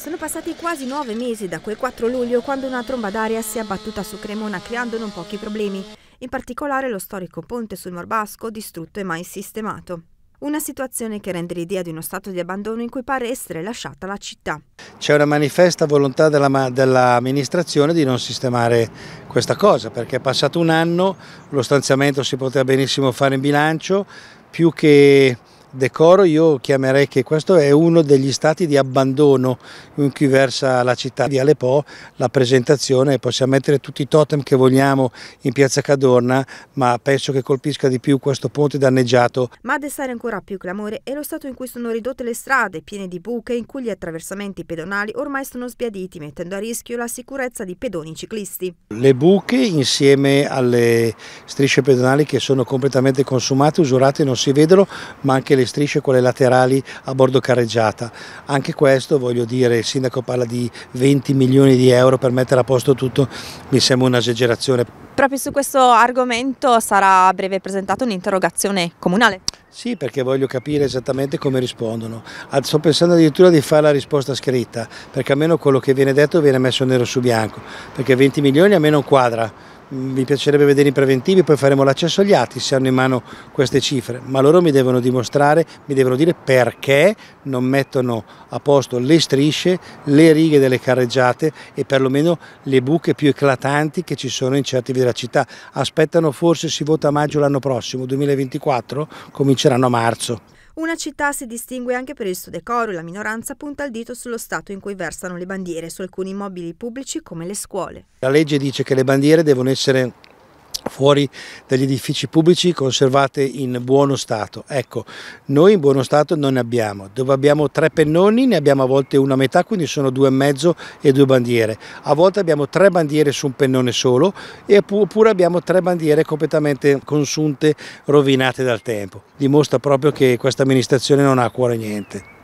Sono passati quasi nove mesi da quel 4 luglio quando una tromba d'aria si è abbattuta su Cremona creando non pochi problemi, in particolare lo storico ponte sul Morbasco distrutto e mai sistemato. Una situazione che rende l'idea di uno stato di abbandono in cui pare essere lasciata la città. C'è una manifesta volontà dell'amministrazione di non sistemare questa cosa perché è passato un anno, lo stanziamento si poteva benissimo fare in bilancio, più che decoro io chiamerei che questo è uno degli stati di abbandono in cui versa la città di Aleppo, la presentazione, possiamo mettere tutti i totem che vogliamo in piazza Cadorna, ma penso che colpisca di più questo ponte danneggiato. Ma a destare ancora più clamore è lo stato in cui sono ridotte le strade, piene di buche, in cui gli attraversamenti pedonali ormai sono sbiaditi, mettendo a rischio la sicurezza di pedoni ciclisti. Le buche insieme alle strisce pedonali che sono completamente consumate, usurate, non si vedono, ma anche le le strisce quelle laterali a bordo carreggiata. Anche questo, voglio dire, il sindaco parla di 20 milioni di euro per mettere a posto tutto, mi sembra un'esagerazione. Proprio su questo argomento sarà a breve presentata un'interrogazione comunale? Sì, perché voglio capire esattamente come rispondono. Ah, sto pensando addirittura di fare la risposta scritta, perché almeno quello che viene detto viene messo nero su bianco, perché 20 milioni a me non quadra mi piacerebbe vedere i preventivi, poi faremo l'accesso agli atti se hanno in mano queste cifre, ma loro mi devono dimostrare, mi devono dire perché non mettono a posto le strisce, le righe delle carreggiate e perlomeno le buche più eclatanti che ci sono in certi video della città. Aspettano forse si vota a maggio l'anno prossimo, 2024, cominceranno a marzo. Una città si distingue anche per il suo decoro e la minoranza punta il dito sullo stato in cui versano le bandiere su alcuni immobili pubblici come le scuole. La legge dice che le bandiere devono essere fuori dagli edifici pubblici conservate in buono stato. Ecco, noi in buono stato non ne abbiamo, dove abbiamo tre pennoni ne abbiamo a volte una metà, quindi sono due e mezzo e due bandiere, a volte abbiamo tre bandiere su un pennone solo oppure abbiamo tre bandiere completamente consunte, rovinate dal tempo. Dimostra proprio che questa amministrazione non ha a cuore niente.